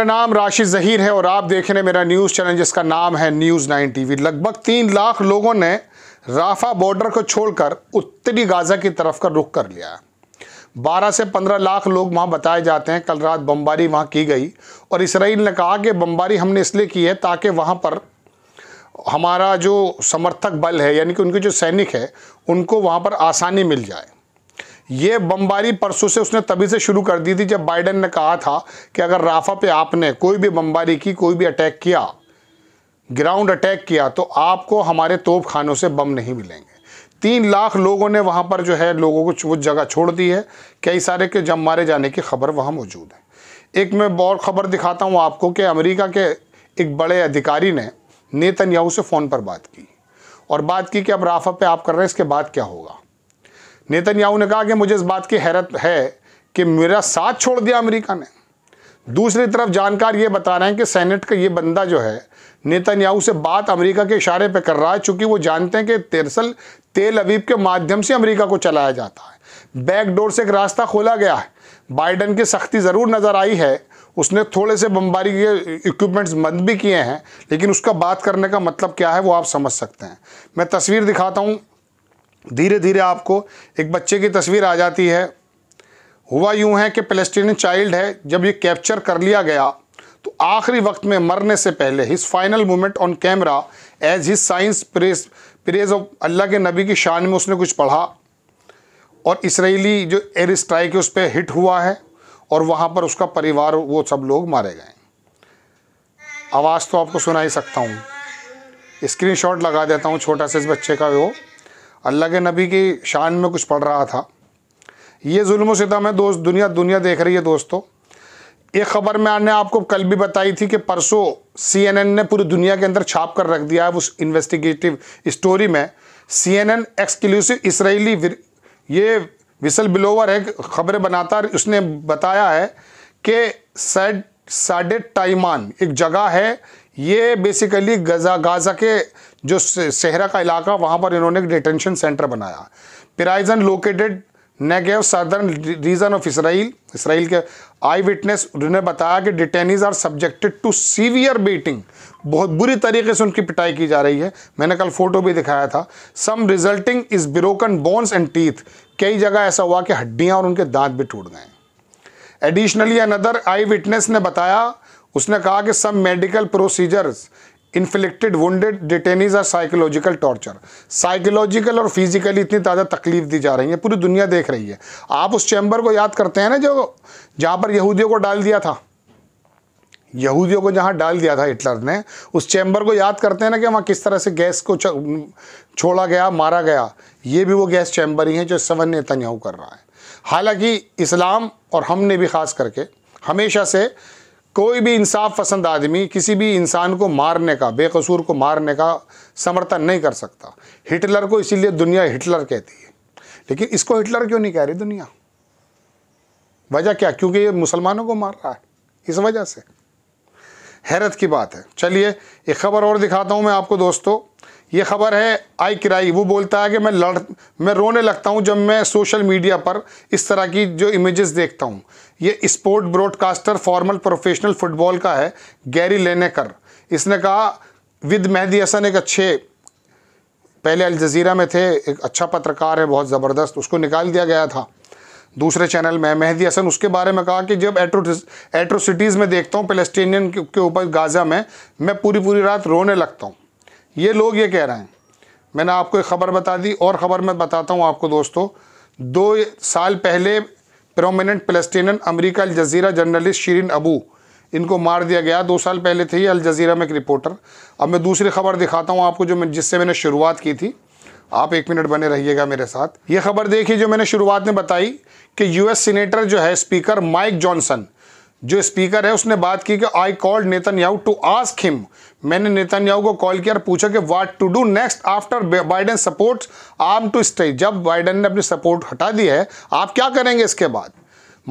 मेरा नाम राशि जहीर है और आप देख रहे हैं मेरा न्यूज़ चैनल जिसका नाम है न्यूज़ नाइन टीवी लगभग तीन लाख लोगों ने राफा बॉर्डर को छोड़कर उत्तरी गाज़ा की तरफ का रुख कर लिया बारह से पंद्रह लाख लोग वहाँ बताए जाते हैं कल रात बमबारी वहाँ की गई और इसराइल ने कहा कि बमबारी हमने इसलिए की है ताकि वहाँ पर हमारा जो समर्थक बल है यानी कि उनके जो सैनिक है उनको वहाँ पर आसानी मिल जाए ये बमबारी परसों से उसने तभी से शुरू कर दी थी जब बाइडन ने कहा था कि अगर राफा पे आपने कोई भी बमबारी की कोई भी अटैक किया ग्राउंड अटैक किया तो आपको हमारे तोप खानों से बम नहीं मिलेंगे तीन लाख लोगों ने वहाँ पर जो है लोगों को वो जगह छोड़ दी है कई सारे के जम मारे जाने की खबर वहाँ मौजूद है एक मैं और ख़बर दिखाता हूँ आपको कि अमेरिका के एक बड़े अधिकारी ने नेतन्याहू से फ़ोन पर बात की और बात की कि अब राफा पे आप कर रहे हैं इसके बाद क्या होगा नेतन्याहू ने कहा कि मुझे इस बात की हैरत है कि मेरा साथ छोड़ दिया अमेरिका ने दूसरी तरफ जानकार ये बता रहे हैं कि सेनेट का ये बंदा जो है नेतन्याहू से बात अमेरिका के इशारे पर कर रहा है चूंकि वो जानते हैं कि तेरसल तेल अवीब के माध्यम से अमरीका को चलाया जाता है बैकडोर से एक रास्ता खोला गया है बाइडन की सख्ती ज़रूर नज़र आई है उसने थोड़े से बमबारी के इक्विपमेंट्स बंद भी किए हैं लेकिन उसका बात करने का मतलब क्या है वो आप समझ सकते हैं मैं तस्वीर दिखाता हूँ धीरे धीरे आपको एक बच्चे की तस्वीर आ जाती है हुआ यूँ है कि पेलेस्टीन चाइल्ड है जब ये कैप्चर कर लिया गया तो आखिरी वक्त में मरने से पहले his final moment on camera as his science press praise of अल्लाह के नबी की शान में उसने कुछ पढ़ा और इसराइली जो एयर स्ट्राइक है उस पर हिट हुआ है और वहाँ पर उसका परिवार वो सब लोग मारे गए आवाज़ तो आपको सुना ही सकता हूँ स्क्रीनशॉट लगा देता हूँ छोटा सा इस बच्चे का वो अल्लाह के नबी की शान में कुछ पढ़ रहा था ये जुल्म सितम है दोस्त दुनिया दुनिया देख रही है दोस्तों एक ख़बर में मैंने आपको कल भी बताई थी कि परसों सीएनएन ने पूरी दुनिया के अंदर छाप कर रख दिया है उस इन्वेस्टिगेटिव स्टोरी में सीएनएन एक्सक्लूसिव इसराइली ये विसल बिलोवर है खबरें बनाता उसने बताया है कि सैड साडे टाइमान एक जगह है ये बेसिकली गजा गाजा के जो सहरा का इलाका वहाँ पर इन्होंने एक डिटेंशन सेंटर बनाया prison located Negev southern region of Israel Israel के आई विटनेस उन्होंने बताया कि detainees are subjected to severe beating बहुत बुरी तरीके से उनकी पिटाई की जा रही है मैंने कल फोटो भी दिखाया था some resulting is broken bones and teeth कई जगह ऐसा हुआ कि हड्डियाँ और उनके दांत भी टूट गए एडिशनली अनदर आई विटनेस ने बताया उसने कहा कि some medical procedures inflicted wade detainees are psychological torture psychological और फिजिकली इतनी ज़्यादा तकलीफ दी जा रही है पूरी दुनिया देख रही है आप उस चैम्बर को याद करते हैं ना जो जहाँ पर यहूदियों को डाल दिया था यहूदियों को जहाँ डाल दिया था हिटलर ने उस चैम्बर को याद करते हैं ना कि वहाँ किस तरह से गैस को छोड़ा गया मारा गया ये भी वो गैस चैम्बर ही है जो सवन समय नेतन्याहू कर रहा है हालांकि इस्लाम और हमने भी ख़ास करके हमेशा से कोई भी इंसाफ पसंद आदमी किसी भी इंसान को मारने का बेकसूर को मारने का समर्थन नहीं कर सकता हिटलर को इसीलिए दुनिया हिटलर कहती है लेकिन इसको हिटलर क्यों नहीं कह रही दुनिया वजह क्या क्योंकि ये मुसलमानों को मार रहा है इस वजह से हैरत की बात है चलिए एक खबर और दिखाता हूँ मैं आपको दोस्तों ये खबर है आई किराई वो बोलता है कि मैं लड़ मैं रोने लगता हूँ जब मैं सोशल मीडिया पर इस तरह की जो इमेजेस देखता हूँ ये sport broadcaster formal professional football का है गैरी लेनेकर इसने कहा विद मेहदी हसन एक अच्छे पहले अल जजीरा में थे एक अच्छा पत्रकार है बहुत ज़बरदस्त उसको निकाल दिया गया था दूसरे चैनल में मेहदी हसन उसके बारे में कहा कि जब एट्रो एट्रोसिटीज़ में देखता हूँ पेलेस्टीनियन के ऊपर गाज़ा में मैं पूरी पूरी रात रोने लगता हूँ ये लोग ये कह रहे हैं मैंने आपको एक ख़बर बता दी और ख़बर मैं बताता हूँ आपको दोस्तों दो साल पहले प्रोमिनेंट फलस्टीन America Al Jazeera journalist Shireen Abu इनको मार दिया गया दो साल पहले थे ये अलजीरा में एक रिपोर्टर अब मैं दूसरी ख़बर दिखाता हूँ आपको जो मैं जिससे मैंने शुरुआत की थी आप एक मिनट बने रहिएगा मेरे साथ ये खबर देखिए जो मैंने शुरुआत में बताई कि यूएस सीनेटर जो है स्पीकर माइक जॉनसन जो स्पीकर है उसने बात की कि I called Netanyahu to ask him मैंने नेतन याहू को कॉल किया और पूछा कि what to do next after Biden support arm to stay जब बाइडन ने अपनी सपोर्ट हटा दी है आप क्या करेंगे इसके बाद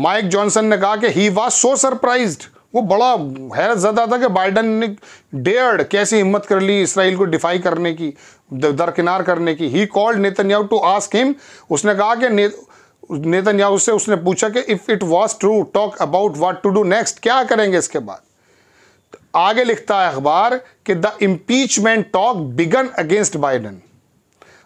माइक जॉनसन ने कहा कि ही वॉज सो सरप्राइज वो बड़ा हैरत ज़्यादा था कि बाइडन ने डेयर्ड कैसी हिम्मत कर ली इसराइल को डिफाई करने की दरकिनार करने की he called Netanyahu to ask him उसने कहा कि नेतन याहू से उसने पूछा कि if it was true talk about what to do next क्या करेंगे इसके बाद तो आगे लिखता है अखबार कि the impeachment talk began against Biden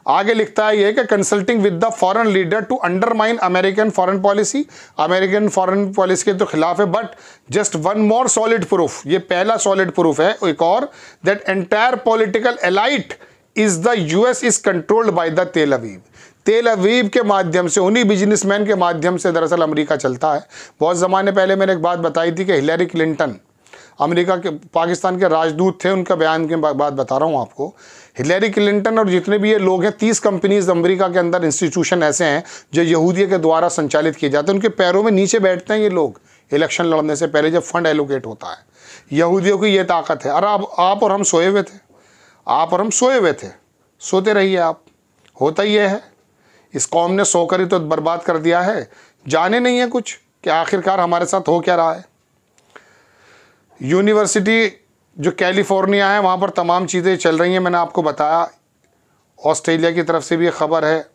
आगे लिखता है यह कि consulting with the foreign leader to undermine American foreign policy American foreign policy के तो खिलाफ है but just one more solid proof ये पहला सॉलिड प्रूफ है एक और that entire political elite is the US is controlled by the Tel Aviv तेल अवीब के माध्यम से उन्हीं बिजनेसमैन के माध्यम से दरअसल अमेरिका चलता है बहुत ज़माने पहले मैंने एक बात बताई थी कि हिलरी क्लिंटन अमेरिका के पाकिस्तान के राजदूत थे उनका बयान के बाद बता रहा हूँ आपको हिलरी क्लिंटन और जितने भी ये लोग हैं तीस कंपनीज अमेरिका के अंदर इंस्टीट्यूशन ऐसे हैं जो यहूदियों के द्वारा संचालित किए जाते हैं उनके पैरों में नीचे बैठते हैं ये लोग इलेक्शन लड़ने से पहले जब फंड एलोकेट होता है यहूदियों की ये ताकत है अरे आप आप और हम सोए हुए थे आप और हम सोए हुए थे सोते रहिए आप होता ही यह है इस कौम ने सोकर ही तो बर्बाद कर दिया है जाने नहीं है कुछ कि आखिरकार हमारे साथ हो क्या रहा है यूनिवर्सिटी जो कैलिफोर्निया है वहाँ पर तमाम चीज़ें चल रही हैं मैंने आपको बताया ऑस्ट्रेलिया की तरफ से भी एक ख़बर है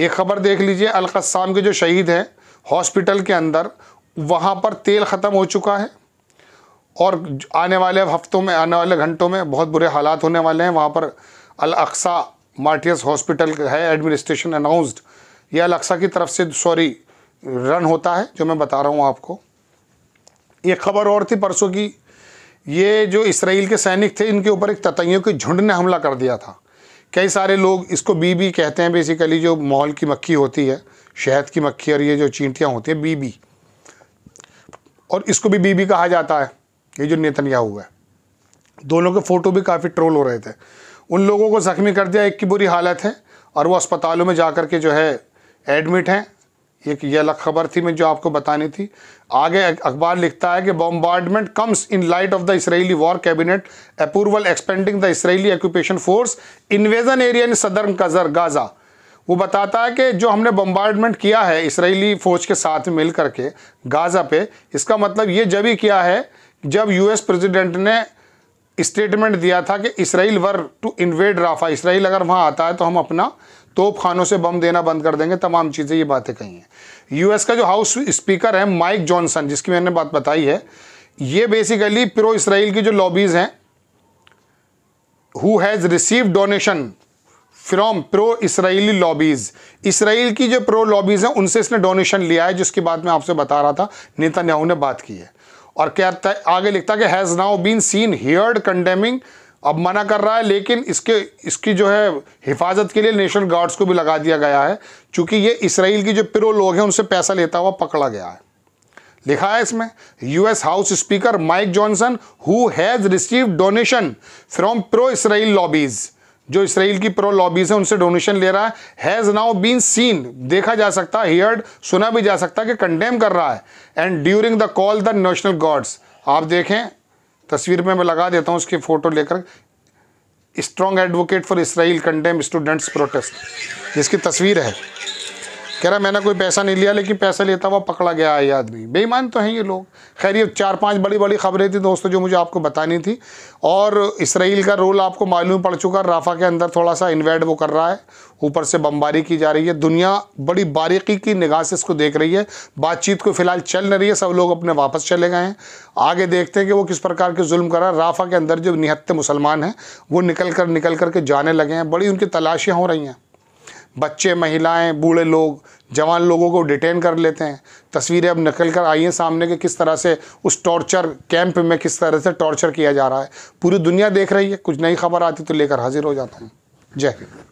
एक ख़बर देख लीजिए अलकसाम के जो शहीद हैं हॉस्पिटल के अंदर वहाँ पर तेल ख़त्म हो चुका है और आने वाले हफ्तों में आने वाले घंटों में बहुत बुरे हालात होने वाले हैं वहाँ पर अलसा मार्टियस हॉस्पिटल है एडमिनिस्ट्रेशन अनाउंस्ड यह अलक्सा की तरफ से सॉरी रन होता है जो मैं बता रहा हूँ आपको ये खबर और थी परसों की ये जो इसराइल के सैनिक थे इनके ऊपर एक ततैयों के झुंड ने हमला कर दिया था कई सारे लोग इसको बीबी कहते हैं बेसिकली जो माहौल की मक्खी होती है शहद की मक्खी और ये जो चींटियाँ होती हैं बीबी और इसको भी बीबी कहा जाता है ये जो नेतन्याहू है दोनों के फ़ोटो भी काफ़ी ट्रोल हो रहे थे उन लोगों को ज़ख्मी कर दिया एक की बुरी हालत है और वो अस्पतालों में जा कर के जो है एडमिट हैं एक ये अलग खबर थी मैं जो आपको बतानी थी आगे अखबार लिखता है कि bombardment comes in light of the Israeli war cabinet approval expanding the Israeli occupation force invasion area in southern कजर गाज़ा वो बताता है कि जो हमने बम्बार्डमेंट किया है इसराइली फ़ौज के साथ मिल करके गाज़ा पे इसका मतलब ये जब ही किया है जब यूएस प्रेसिडेंट ने स्टेटमेंट दिया था कि Israel were to invade Rafah Israel अगर वहाँ आता है तो हम अपना तोप खानों से बम देना बंद कर देंगे तमाम चीज़ें ये बातें कही हैं यूएस का जो हाउस स्पीकर है माइक जॉनसन जिसकी मैंने बात बताई है ये बेसिकली प्रो इसराइल की जो लॉबीज़ हैं who has receive donation from pro Israeli lobbies Israel की जो प्रो लॉबीज़ हैं उनसे इसने डोनेशन लिया है जिसकी बात मैं आपसे बता रहा था नेता ने बात की है और क्या आगे लिखता कि has now been seen heard condemning अब मना कर रहा है लेकिन इसके इसकी जो है हिफाजत के लिए नेशनल गार्ड्स को भी लगा दिया गया है क्योंकि ये इसराइल की जो पिरो लोग हैं उनसे पैसा लेता हुआ पकड़ा गया है लिखा है इसमें US house speaker Mike Johnson who has receive donation from pro Israel lobbies जो इसराइल की प्रो लॉबीज है उनसे डोनेशन ले रहा है हैज़ नाउ बीन सीन देखा जा सकता है हियर्ड सुना भी जा सकता है कि कंडेम कर रहा है and during the call the national guards आप देखें तस्वीर में मैं लगा देता हूँ उसकी फ़ोटो लेकर strong advocate for Israel condemn students protest जिसकी तस्वीर है कह रहा मैंने कोई पैसा नहीं लिया लेकिन पैसा लेता हुआ पकड़ा गया है ये आदमी बेईमान तो हैं ये लोग खैर ये चार पांच बड़ी बड़ी खबरें थी दोस्तों जो मुझे आपको बतानी थी और इसराइल का रोल आपको मालूम पड़ चुका राफा के अंदर थोड़ा सा इन्वेड वो कर रहा है ऊपर से बमबारी की जा रही है दुनिया बड़ी बारीकी की निगाह से इसको देख रही है बातचीत को फिलहाल चल नहीं रही है सब लोग अपने वापस चले गए हैं आगे देखते हैं कि वो किस प्रकार के जुल्म करा राफा के अंदर जो निहत्ते मुसलमान हैं वो निकल कर निकल कर के जाने लगे हैं बड़ी उनकी तलाशियाँ हो रही हैं बच्चे महिलाएं बूढ़े लोग जवान लोगों को डिटेन कर लेते हैं तस्वीरें अब निकल कर आई हैं सामने के किस तरह से उस टॉर्चर कैंप में किस तरह से टॉर्चर किया जा रहा है पूरी दुनिया देख रही है कुछ नई खबर आती तो लेकर हाजिर हो जाता हूँ जय हिंद